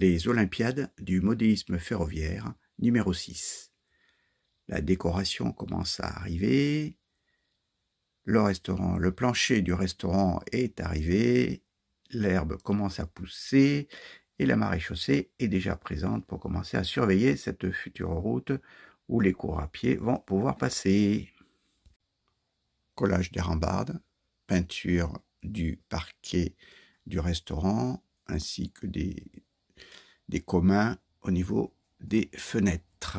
les Olympiades du modélisme ferroviaire numéro 6. La décoration commence à arriver. Le restaurant, le plancher du restaurant est arrivé. L'herbe commence à pousser et la marée chaussée est déjà présente pour commencer à surveiller cette future route où les cours à pied vont pouvoir passer. Collage des rambardes, peinture du parquet du restaurant ainsi que des des communs au niveau des fenêtres.